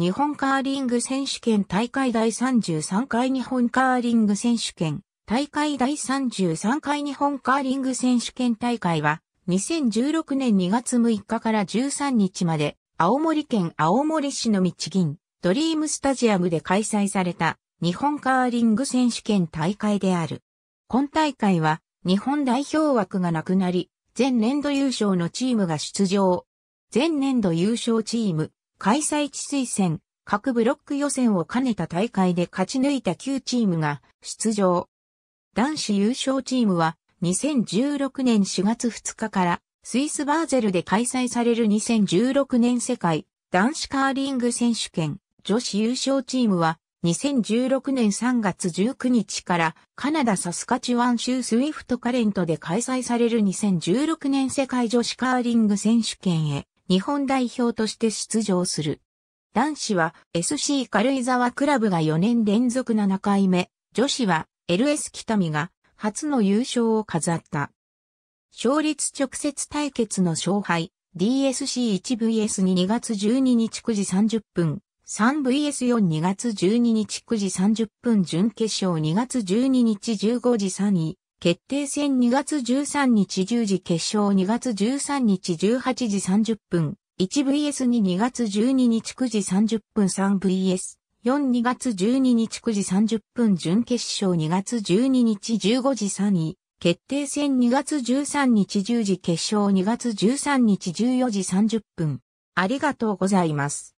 日本カーリング選手権大会第33回日本カーリング選手権大会第33回日本カーリング選手権大会は2016年2月6日から13日まで青森県青森市の道銀ドリームスタジアムで開催された日本カーリング選手権大会である。今大会は日本代表枠がなくなり前年度優勝のチームが出場。前年度優勝チーム、開催地推薦、各ブロック予選を兼ねた大会で勝ち抜いた9チームが出場。男子優勝チームは2016年4月2日からスイスバーゼルで開催される2016年世界男子カーリング選手権女子優勝チームは2016年3月19日からカナダサスカチワン州スウィフトカレントで開催される2016年世界女子カーリング選手権へ日本代表として出場する。男子は SC 軽井沢クラブが4年連続7回目、女子は LS 北見が初の優勝を飾った。勝率直接対決の勝敗、DSC1VS22 月12日9時30分、3VS42 月12日9時30分準決勝2月12日15時3位、決定戦2月13日10時決勝2月13日18時30分、1vs22 月12日9時30分 3vs42 月12日9時30分準決勝2月12日15時3位、決定戦2月13日10時決勝2月13日14時30分。ありがとうございます。